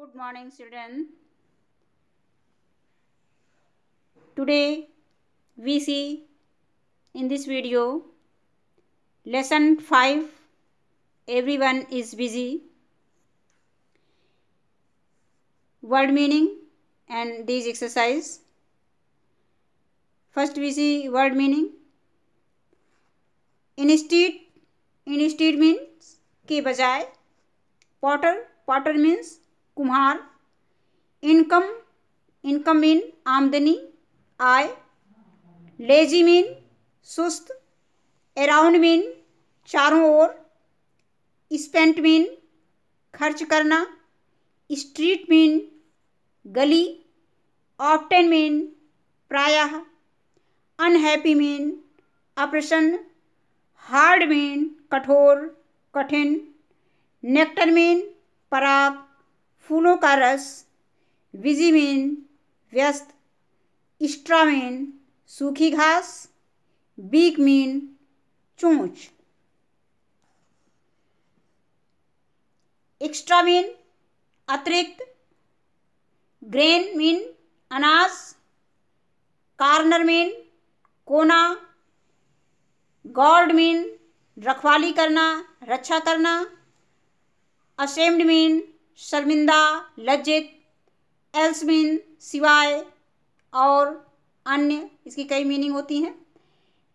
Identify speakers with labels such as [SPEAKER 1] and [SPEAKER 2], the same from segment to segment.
[SPEAKER 1] Good morning children. Today we see in this video lesson 5 everyone is busy word meaning and these exercise. First we see word meaning. Instead, instead means के बजाय Potter, Potter means. कुम्हार income income mean आमदनी आय lazy mean सुस्त around mean चारों ओर spent mean खर्च करना स्ट्रीट मीन गली ऑप्टेन मीन प्रायः अनहैप्पी मीन अप्रसन्न हार्ड मीन कठोर कठिन नेक्टर मीन पराग फूलों का रस विजिमिन व्यस्त स्ट्रामिन सूखी घास बीकमीन चोंच एक्स्ट्रामिन अतिरिक्त ग्रेन मीन अनाज कार्नर मीन कोना गॉर्ड मीन रखवाली करना रक्षा करना असेम्ड मीन शर्मिंदा लज्जित एल्समिन सिवाय और अन्य इसकी कई मीनिंग होती हैं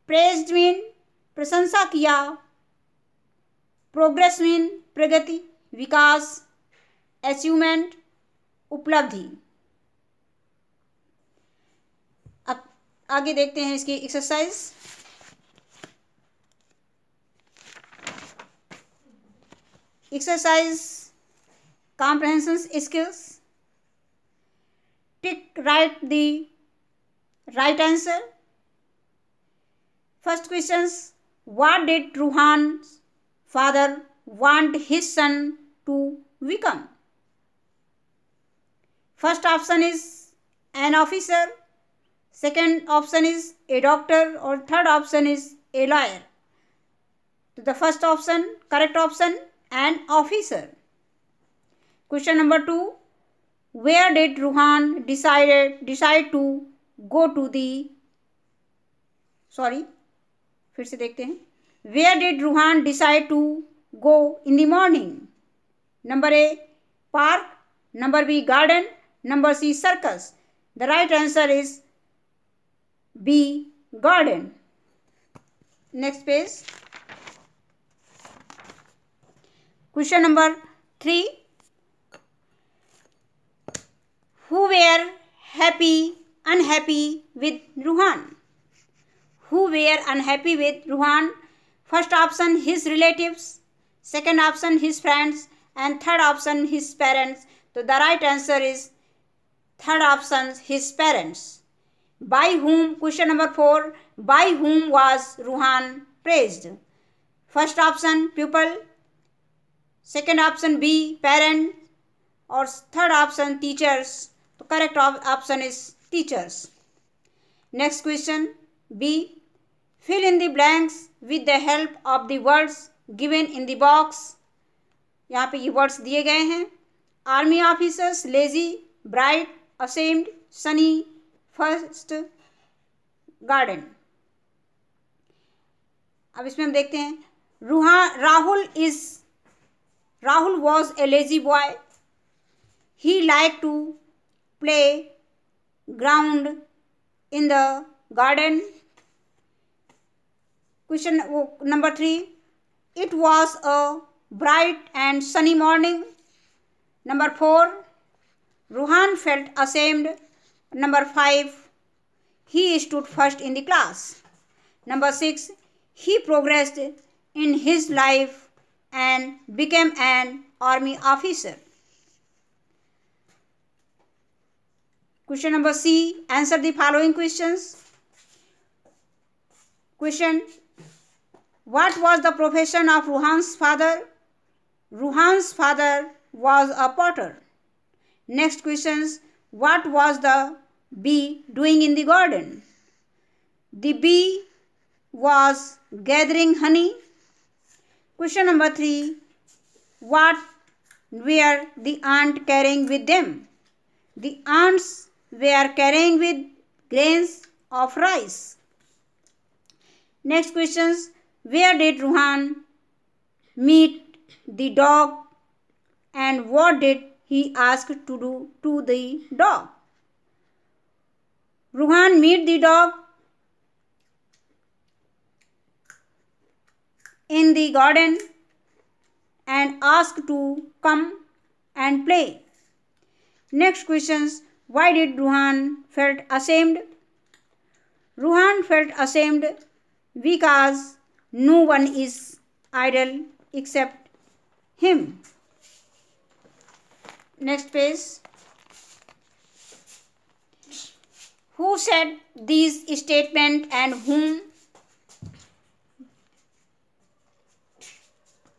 [SPEAKER 1] प्रेस्ड मीन प्रशंसा किया प्रोग्रेस मीन प्रगति विकास अचीवमेंट उपलब्धि अब आगे देखते हैं इसकी exercise exercise comprehension skills. Tick right the right answer. First questions What did Ruhan's father want his son to become? First option is an officer. Second option is a doctor or third option is a lawyer. So the first option, correct option, an officer. Question number two where did Ruhan decided decide to go to the sorry फिर से देखते हैं where did Ruhan decide to go in the morning number A park number B garden number C circus the right answer is B garden next page question number three who were happy, unhappy with Ruhan. Who were unhappy with Ruhan? First option, his relatives. Second option, his friends. And third option, his parents. So the right answer is third option, his parents. By whom? Question number four. By whom was Ruhan praised? First option, pupil. Second option, B, parent. Or third option, teachers. Correct option is teachers next question B fill in the blanks with the help of the words given in those box यहाँ पे ये words दिए गए हैं army officers lazy bright assembled sunny first garden अब इसमें हम देखते हैं Ruha Rahul is Rahul was a lazy boy he like to play ground in the garden. Question oh, number three. It was a bright and sunny morning. Number four. Ruhan felt ashamed. Number five. He stood first in the class. Number six. He progressed in his life and became an army officer. Question number C. Answer the following questions. Question. What was the profession of Ruhan's father? Ruhan's father was a potter. Next questions. What was the bee doing in the garden? The bee was gathering honey. Question number 3. What were the ants carrying with them? The ants are carrying with grains of rice. Next questions. Where did Ruhan meet the dog and what did he ask to do to the dog? Ruhan meet the dog in the garden and ask to come and play. Next questions. Why did Ruhan felt ashamed? Ruhan felt ashamed because no one is idle except him. Next page. Who said these statement and whom?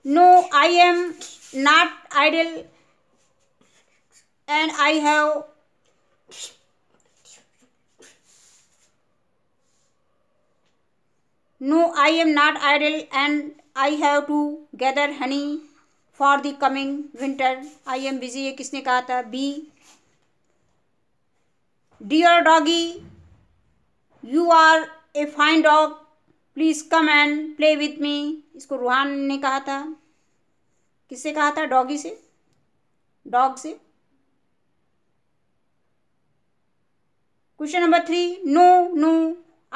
[SPEAKER 1] No, I am not idle and I have no I am not idle and I have to gather honey for the coming winter I am busy ये किसने कहा था B dear doggy you are a fine dog please come and play with me इसको रूहान ने कहा था किससे कहा था डॉगी से डॉग से question number three no no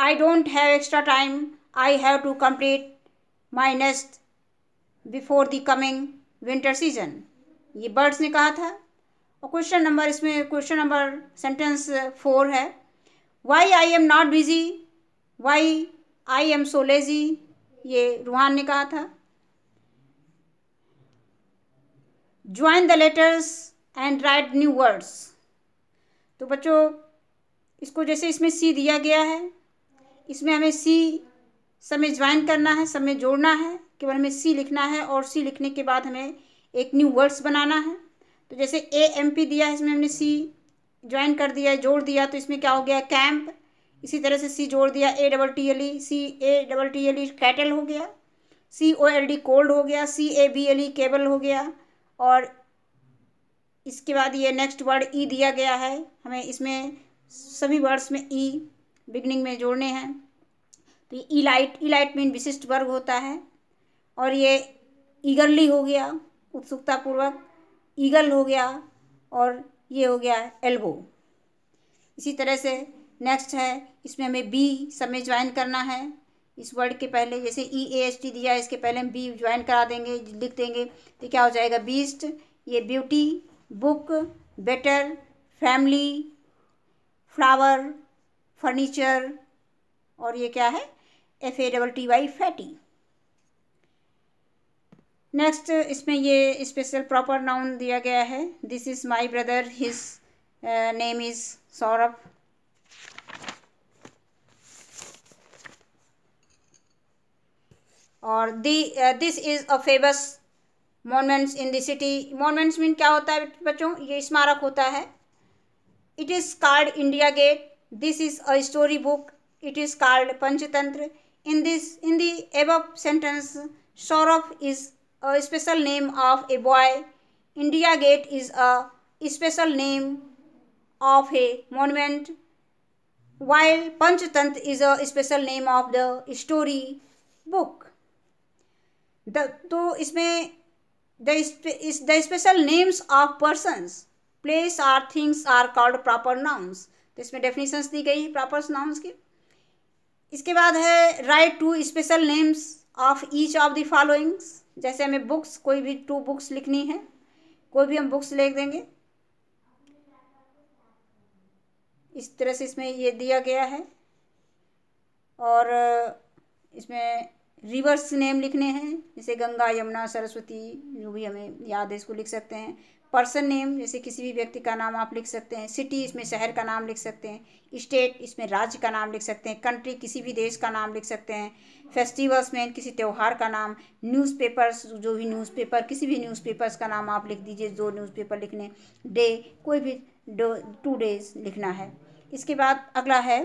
[SPEAKER 1] I don't have extra time I have to complete my nest before the coming winter season ये बर्ड्स ने कहा था और क्वेश्चन नंबर इसमें क्वेश्चन नंबर सेंटेंस फोर है why I am not busy why I am so lazy ये रूहान ने कहा था join the letters and write new words तो बच्चों इसको जैसे इसमें सी दिया गया है इसमें हमें सी सब में ज्वाइन करना है सब में जोड़ना है केवल हमें सी लिखना है और सी लिखने के बाद हमें एक न्यू वर्ड्स बनाना है तो जैसे ए एम पी दिया है इसमें हमने सी ज्वाइन कर दिया जोड़ दिया तो इसमें क्या हो गया कैंप इसी तरह से सी जोड़ दिया A double T L E C A double T L E cattle हो गया C O L D cold हो गया C A B L E cable हो गया और इसके बाद ये नेक्स्ट वर्ड ई दिया गया है हमें इसमें सभी वर्ड्स में ई e बिगनिंग में जोड़ने हैं तो इलाइट इलाइट मीन विशिष्ट वर्ग होता है और ये ईगरली हो गया उत्सुकतापूर्वक ईगल हो गया और ये हो गया एल्बो इसी तरह से नेक्स्ट है इसमें हमें बी सब में ज्वाइन करना है इस वर्ड के पहले जैसे ई ए एस टी दिया है इसके पहले हम बी ज्वाइन करा देंगे लिख देंगे तो क्या हो जाएगा बीस्ट ये beauty book better family flower furniture और ये क्या है F A double T Y fatty next इसमें ये स्पेशल प्रॉपर नाउन दिया गया है this is my brother his name is Saurabh और this is a famous monuments in the city monuments mean क्या होता है बच्चों ये स्मारक होता है it is called India gate this is a story book it is called Panchatantra in this in the above sentence saurav is a special name of a boy India Gate is a special name of a monument while panchatant is a special name of the story book the to isme the is the special names of persons place or things are called proper nouns तो इसमें definitions दी गई है proper nouns की इसके बाद है write two special names of each of the followings जैसे हमें बुक्स कोई भी टू बुक्स लिखनी है कोई भी हम बुक्स लिख देंगे इस तरह से इसमें ये दिया गया है और इसमें रिवर्स नेम लिखने हैं जैसे गंगा यमुना सरस्वती जो भी हमें याद है इसको लिख सकते हैं पर्सन नेम जैसे किसी भी व्यक्ति का नाम आप लिख सकते हैं सिटी इसमें शहर का नाम लिख सकते हैं स्टेट इसमें राज्य का नाम लिख सकते हैं कंट्री किसी भी देश का नाम लिख सकते हैं फेस्टिवल्स में किसी त्यौहार का नाम न्यूज़पेपर्स जो भी न्यूज़पेपर किसी भी न्यूज़पेपर्स का नाम आप लिख दीजिए जो न्यूज़पेपर लिखने डे कोई भी डो टू डेज लिखना है इसके बाद अगला है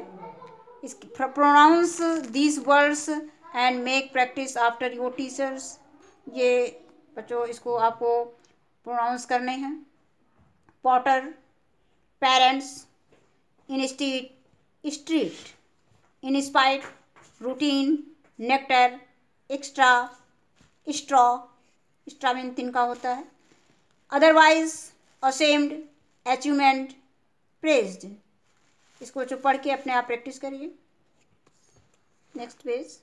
[SPEAKER 1] इस pronounce these words and make practice after your teachers ये बच्चों इसको आपको प्रोनाउंस करने हैं potter parents instead street inspite routine nectar extra straw straw mean का होता है अदरवाइज असेम्ड अचीवमेंट प्रेज्ड इसको जो पढ़ के अपने आप प्रैक्टिस करिए नेक्स्ट पेज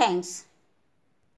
[SPEAKER 1] थैंक्स